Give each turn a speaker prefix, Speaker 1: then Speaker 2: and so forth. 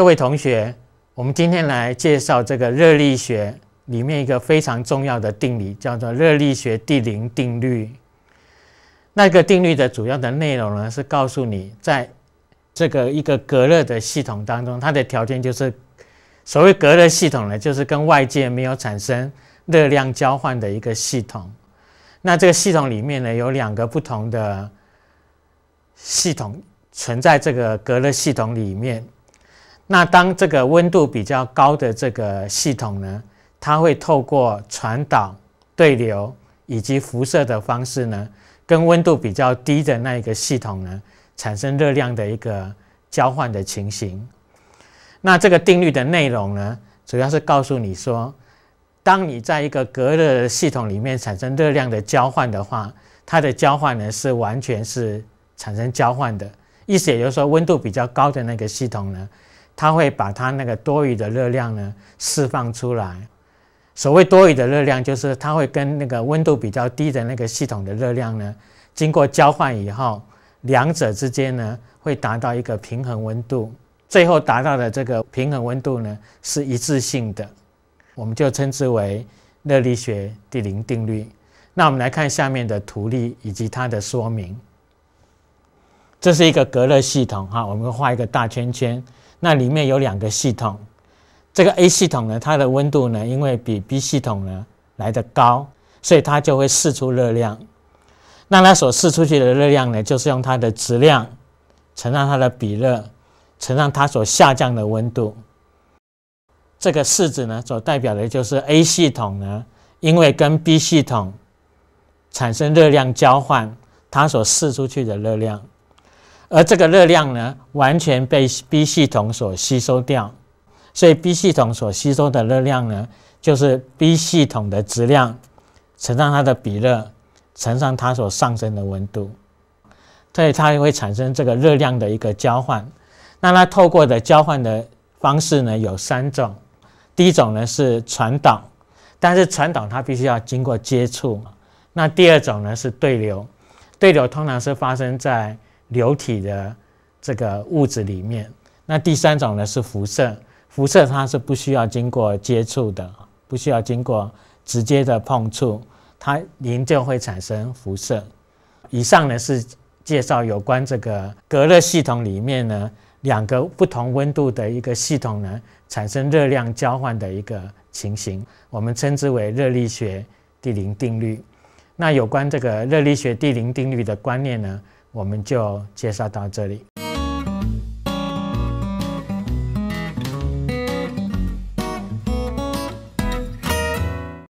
Speaker 1: 各位同学，我们今天来介绍这个热力学里面一个非常重要的定理，叫做热力学第零定律。那个定律的主要的内容呢，是告诉你，在这个一个隔热的系统当中，它的条件就是所谓隔热系统呢，就是跟外界没有产生热量交换的一个系统。那这个系统里面呢，有两个不同的系统存在这个隔热系统里面。那当这个温度比较高的这个系统呢，它会透过传导、对流以及辐射的方式呢，跟温度比较低的那一个系统呢，产生热量的一个交换的情形。那这个定律的内容呢，主要是告诉你说，当你在一个隔热系统里面产生热量的交换的话，它的交换呢是完全是产生交换的。意思也就是说，温度比较高的那个系统呢，它会把它那个多余的热量呢释放出来。所谓多余的热量，就是它会跟那个温度比较低的那个系统的热量呢，经过交换以后，两者之间呢会达到一个平衡温度。最后达到的这个平衡温度呢是一致性的，我们就称之为热力学第零定律。那我们来看下面的图例以及它的说明。这是一个隔热系统哈，我们画一个大圈圈。那里面有两个系统，这个 A 系统呢，它的温度呢，因为比 B 系统呢来的高，所以它就会释出热量。那它所释出去的热量呢，就是用它的质量乘上它的比热乘上它所下降的温度。这个式子呢，所代表的就是 A 系统呢，因为跟 B 系统产生热量交换，它所释出去的热量。而这个热量呢，完全被 B 系统所吸收掉，所以 B 系统所吸收的热量呢，就是 B 系统的质量乘上它的比热乘上它所上升的温度，所以它会产生这个热量的一个交换。那它透过的交换的方式呢，有三种。第一种呢是传导，但是传导它必须要经过接触嘛。那第二种呢是对流，对流通常是发生在流体的这个物质里面，那第三种呢是辐射，辐射它是不需要经过接触的，不需要经过直接的碰触，它零就会产生辐射。以上呢是介绍有关这个隔热系统里面呢两个不同温度的一个系统呢产生热量交换的一个情形，我们称之为热力学第零定律。那有关这个热力学第零定律的观念呢？我们就介绍到这里。